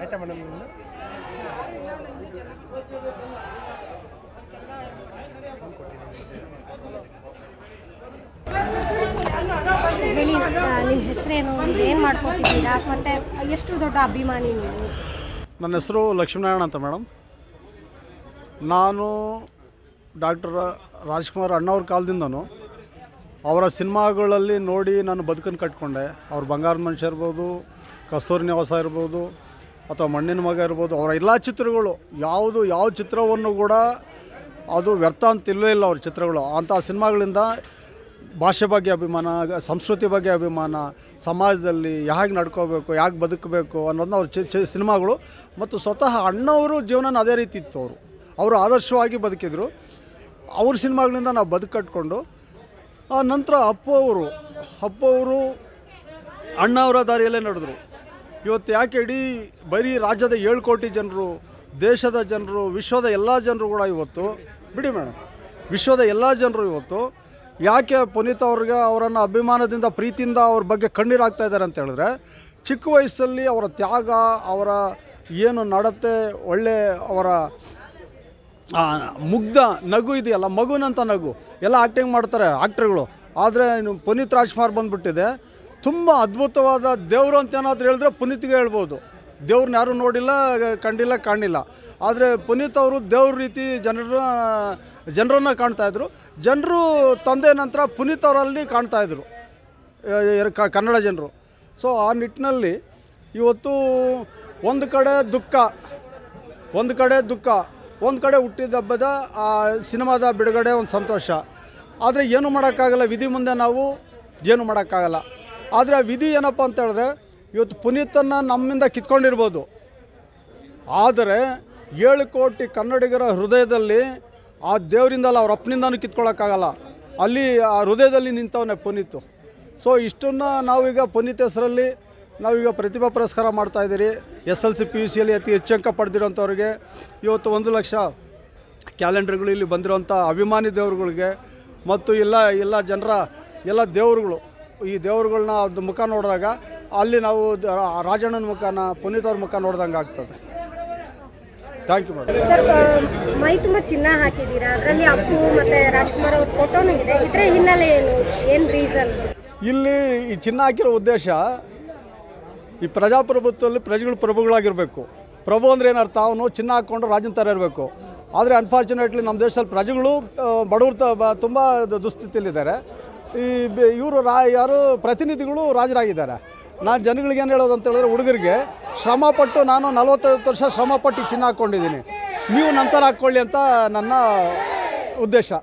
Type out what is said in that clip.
ಆಯಿತಾ ಮೇಡಮ್ ಹೇಳಿ ನಿಮ್ಮ ಹೆಸರೇನು ಏನು ಮಾಡ್ಕೊತಿದ್ದೀರಾ ಮತ್ತೆ ಎಷ್ಟು ದೊಡ್ಡ ಅಭಿಮಾನಿ ನೀವು ನನ್ನ ಹೆಸರು ಲಕ್ಷ್ಮೀನಾರಾಯಣ ಅಂತ ಮೇಡಮ್ ನಾನು ಡಾಕ್ಟರ್ ರಾಜ್ಕುಮಾರ್ ಅಣ್ಣವ್ರ ಕಾಲದಿಂದನೂ ಅವರ ಸಿನಿಮಾಗಳಲ್ಲಿ ನೋಡಿ ನಾನು ಬದುಕನ್ನು ಕಟ್ಕೊಂಡೆ ಅವ್ರ ಬಂಗಾರದ ಮನುಷ್ಯ ಇರ್ಬೋದು ಕಸ್ತೂರಿ ನಿವಾಸ ಇರ್ಬೋದು ಅಥವಾ ಮಣ್ಣಿನ ಮಗ ಇರ್ಬೋದು ಅವರ ಎಲ್ಲ ಚಿತ್ರಗಳು ಯಾವುದು ಯಾವ ಚಿತ್ರವನ್ನು ಕೂಡ ಅದು ವ್ಯರ್ಥ ಅಂತ ಇಲ್ಲವೇ ಇಲ್ಲ ಅವ್ರ ಚಿತ್ರಗಳು ಅಂಥ ಸಿನಿಮಾಗಳಿಂದ ಭಾಷೆ ಬಗ್ಗೆ ಅಭಿಮಾನ ಸಂಸ್ಕೃತಿ ಬಗ್ಗೆ ಅಭಿಮಾನ ಸಮಾಜದಲ್ಲಿ ಹೇಗೆ ನಡ್ಕೋಬೇಕು ಹೇಗೆ ಬದುಕಬೇಕು ಅನ್ನೋದನ್ನ ಅವ್ರ ಚಿ ಸಿನಿಮಾಗಳು ಮತ್ತು ಸ್ವತಃ ಅಣ್ಣವರು ಜೀವನ ಅದೇ ರೀತಿ ಇತ್ತು ಅವರು ಅವರು ಆದರ್ಶವಾಗಿ ಬದುಕಿದರು ಅವ್ರ ಸಿನಿಮಾಗಳಿಂದ ನಾವು ಬದುಕು ಕಟ್ಕೊಂಡು ಆ ನಂತರ ಅಪ್ಪು ಅವರು ಅಪ್ಪವರು ಅವರು ಅವರ ದಾರಿಯಲ್ಲೇ ನಡೆದರು ಇವತ್ತು ಯಾಕೆ ಇಡೀ ಬರೀ ರಾಜ್ಯದ ಏಳು ಕೋಟಿ ಜನರು ದೇಶದ ಜನರು ವಿಶ್ವದ ಎಲ್ಲ ಜನರು ಕೂಡ ಇವತ್ತು ಬಿಡಿ ಮೇಡಮ್ ವಿಶ್ವದ ಎಲ್ಲ ಜನರು ಇವತ್ತು ಯಾಕೆ ಪುನೀತ್ ಅವ್ರಿಗೆ ಅವರನ್ನು ಅಭಿಮಾನದಿಂದ ಪ್ರೀತಿಯಿಂದ ಅವ್ರ ಬಗ್ಗೆ ಕಣ್ಣೀರಾಗ್ತಾ ಇದ್ದಾರೆ ಅಂತ ಹೇಳಿದ್ರೆ ಚಿಕ್ಕ ವಯಸ್ಸಲ್ಲಿ ಅವರ ತ್ಯಾಗ ಅವರ ಏನು ನಡತೆ ಒಳ್ಳೆ ಅವರ ಮುಗ್ಧ ನಗು ಇದೆಯಲ್ಲ ಮಗುನಂತ ನಗು ಎಲ್ಲ ಆ್ಯಕ್ಟಿಂಗ್ ಮಾಡ್ತಾರೆ ಆ್ಯಕ್ಟ್ರ್ಗಳು ಆದರೆ ಪುನೀತ್ ರಾಜ್ಕುಮಾರ್ ಬಂದುಬಿಟ್ಟಿದೆ ತುಂಬ ಅದ್ಭುತವಾದ ದೇವರು ಅಂತ ಏನಾದರೂ ಹೇಳಿದ್ರೆ ಪುನೀತ್ಗೆ ಹೇಳ್ಬೋದು ದೇವ್ರನ್ನ ಯಾರೂ ನೋಡಿಲ್ಲ ಕಂಡಿಲ್ಲ ಕಾಣಿಲ್ಲ ಆದರೆ ಪುನೀತ್ ಅವರು ದೇವ್ರ ರೀತಿ ಜನರ ಜನರನ್ನು ಕಾಣ್ತಾಯಿದ್ರು ಜನರು ತಂದೆ ನಂತರ ಪುನೀತ್ ಅವರಲ್ಲಿ ಕಾಣ್ತಾಯಿದ್ರು ಕನ್ನಡ ಜನರು ಸೊ ಆ ನಿಟ್ಟಿನಲ್ಲಿ ಇವತ್ತು ಒಂದು ಕಡೆ ದುಃಖ ಒಂದು ಕಡೆ ದುಃಖ ಒಂದು ಕಡೆ ಹುಟ್ಟಿದ ಹಬ್ಬದ ಆ ಸಿನಿಮಾದ ಬಿಡುಗಡೆ ಒಂದು ಸಂತೋಷ ಆದರೆ ಏನು ಮಾಡೋಕ್ಕಾಗಲ್ಲ ವಿಧಿ ಮುಂದೆ ನಾವು ಏನು ಮಾಡೋಕ್ಕಾಗಲ್ಲ ಆದರೆ ವಿಧಿ ಏನಪ್ಪ ಅಂತ ಹೇಳಿದ್ರೆ ಇವತ್ತು ಪುನೀತನ್ನು ನಮ್ಮಿಂದ ಕಿತ್ಕೊಂಡಿರ್ಬೋದು ಆದರೆ ಏಳು ಕೋಟಿ ಕನ್ನಡಿಗರ ಹೃದಯದಲ್ಲಿ ಆ ದೇವರಿಂದಲ್ಲ ಅವ್ರ ಅಪ್ಪನಿಂದನೂ ಕಿತ್ಕೊಳ್ಳೋಕ್ಕಾಗಲ್ಲ ಅಲ್ಲಿ ಆ ಹೃದಯದಲ್ಲಿ ನಿಂತವನೇ ಪುನೀತು ಸೊ ಇಷ್ಟನ್ನು ನಾವೀಗ ಪುನೀತ್ ಹೆಸರಲ್ಲಿ ನಾವೀಗ ಪ್ರತಿಭಾ ಪುರಸ್ಕಾರ ಇದ್ದೀರಿ S L C P U ಸಿಯಲ್ಲಿ ಅತಿ ಹೆಚ್ಚು ಅಂಕ ಪಡೆದಿರೋಂಥವ್ರಿಗೆ ಇವತ್ತು ಒಂದು ಲಕ್ಷ ಕ್ಯಾಲೆಂಡರ್ಗಳು ಇಲ್ಲಿ ಬಂದಿರುವಂಥ ಅಭಿಮಾನಿ ದೇವರುಗಳಿಗೆ ಮತ್ತು ಎಲ್ಲ ಎಲ್ಲ ಜನರ ಎಲ್ಲ ದೇವರುಗಳು ಈ ದೇವರುಗಳನ್ನ ಅದು ಮುಖ ನೋಡಿದಾಗ ಅಲ್ಲಿ ನಾವು ರಾಜಣ್ಣನ ಮುಖನ ಪುನೀತ್ ಅವ್ರ ಮುಖ ನೋಡ್ದಂಗೆ ಆಗ್ತದೆ ಥ್ಯಾಂಕ್ ಯು ಮೇಡಮ್ ಮೈ ತುಂಬ ಚಿನ್ನ ಹಾಕಿದ್ದೀರಾ ಅದರಲ್ಲಿ ಅಪ್ಪು ಮತ್ತು ರಾಜ್ಕುಮಾರ್ ಅವ್ರ ಫೋಟೋನೂ ಇದೆ ಇದರ ಹಿನ್ನೆಲೆ ಏನು ಏನು ರೀಸನ್ ಇಲ್ಲಿ ಈ ಚಿನ್ನ ಹಾಕಿರೋ ಉದ್ದೇಶ ಈ ಪ್ರಜಾಪ್ರಭುತ್ವದಲ್ಲಿ ಪ್ರಜೆಗಳು ಪ್ರಭುಗಳಾಗಿರಬೇಕು ಪ್ರಭು ಅಂದರೆ ಏನರ್ಥ ಅವನು ಚಿನ್ನ ಹಾಕ್ಕೊಂಡು ರಾಜನ ಥರ ಇರಬೇಕು ಆದರೆ ಅನ್ಫಾರ್ಚುನೇಟ್ಲಿ ನಮ್ಮ ದೇಶದಲ್ಲಿ ಪ್ರಜೆಗಳು ಬಡವ್ರ ತುಂಬ ದುಸ್ಥಿತಿಯಲ್ಲಿದ್ದಾರೆ ಈ ಇವರು ರಾ ಯಾರು ಪ್ರತಿನಿಧಿಗಳು ರಾಜರಾಗಿದ್ದಾರೆ ನಾನು ಜನಗಳಿಗೆ ಏನು ಹೇಳೋದು ಅಂತ ಹೇಳಿದ್ರೆ ಹುಡುಗರಿಗೆ ಶ್ರಮಪಟ್ಟು ನಾನು ನಲವತ್ತೈದು ವರ್ಷ ಶ್ರಮಪಟ್ಟು ಚಿನ್ನ ಹಾಕ್ಕೊಂಡಿದ್ದೀನಿ ನೀವು ನಂತರ ಹಾಕ್ಕೊಳ್ಳಿ ಅಂತ ನನ್ನ ಉದ್ದೇಶ